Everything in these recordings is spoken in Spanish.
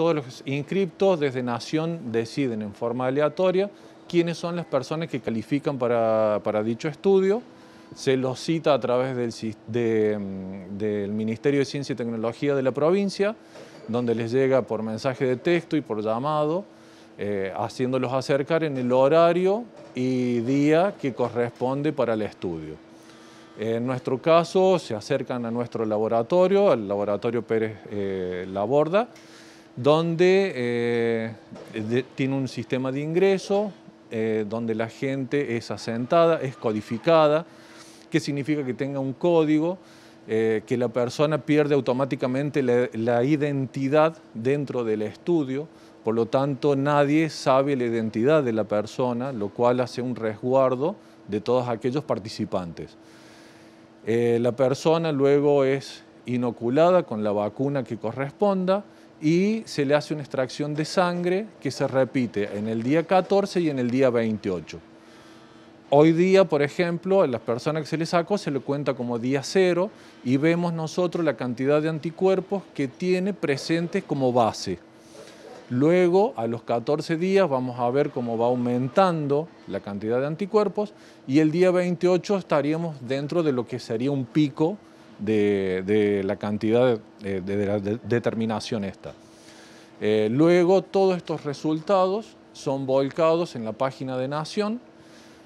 todos los inscriptos desde Nación deciden en forma aleatoria quiénes son las personas que califican para, dicho estudio. Se los cita a través mm, del, Ministerio de Ciencia y Tecnología de la provincia, donde les llega por mensaje de texto y por llamado, eh, haciéndolos acercar en el horario y día que corresponde para el estudio. En nuestro caso, se acercan a nuestro laboratorio, al laboratorio Pérez eh, Laborda, donde eh, tiene un sistema de ingreso, eh, donde la gente es asentada, es codificada, que significa que tenga un código, eh, que la persona pierde automáticamente la, identidad dentro del estudio, por lo tanto nadie sabe la identidad de la persona, lo cual hace un resguardo de todos aquellos participantes. la persona luego es inoculada con la vacuna que corresponda y se le hace una extracción de sangre que se repite en el día 14 y en el día 28. Hoy día, por ejemplo, a las personas que se le sacó se le cuenta como día cero y vemos nosotros la cantidad de anticuerpos que tiene presentes como base. Luego, a los 14 días, vamos a ver cómo va aumentando la cantidad de anticuerpos y el día 28 estaríamos dentro de lo que sería un pico de, la cantidad de, eh, la determinación esta. Eh, luego todos estos resultados son volcados en la página de Nación,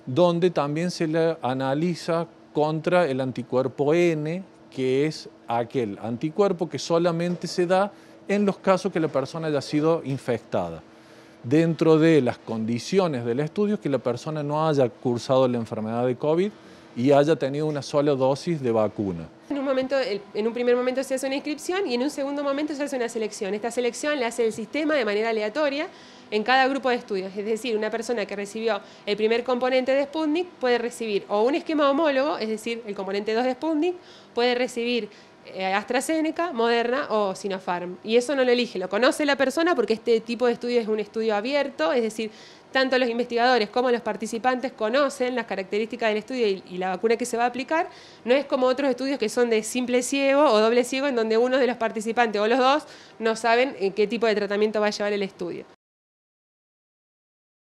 donde también se le analiza contra el anticuerpo N, que es aquel anticuerpo que solamente se da en los casos que la persona haya sido infectada, dentro de las condiciones del estudio que la persona no haya cursado la enfermedad de COVID y haya tenido una sola dosis de vacuna en un primer momento se hace una inscripción y en un segundo momento se hace una selección. Esta selección la hace el sistema de manera aleatoria en cada grupo de estudios. Es decir, una persona que recibió el primer componente de Sputnik puede recibir o un esquema homólogo, es decir, el componente 2 de Sputnik, puede recibir eh, AstraZeneca, Moderna o Sinopharm. Y eso no lo elige, lo conoce la persona porque este tipo de estudio es un estudio abierto, es decir, tanto los investigadores como los participantes conocen las características del estudio y, y, la vacuna que se va a aplicar. No es como otros estudios que son de simple ciego o doble ciego, en donde uno de los participantes o los dos no saben en eh, qué tipo de tratamiento va a llevar el estudio.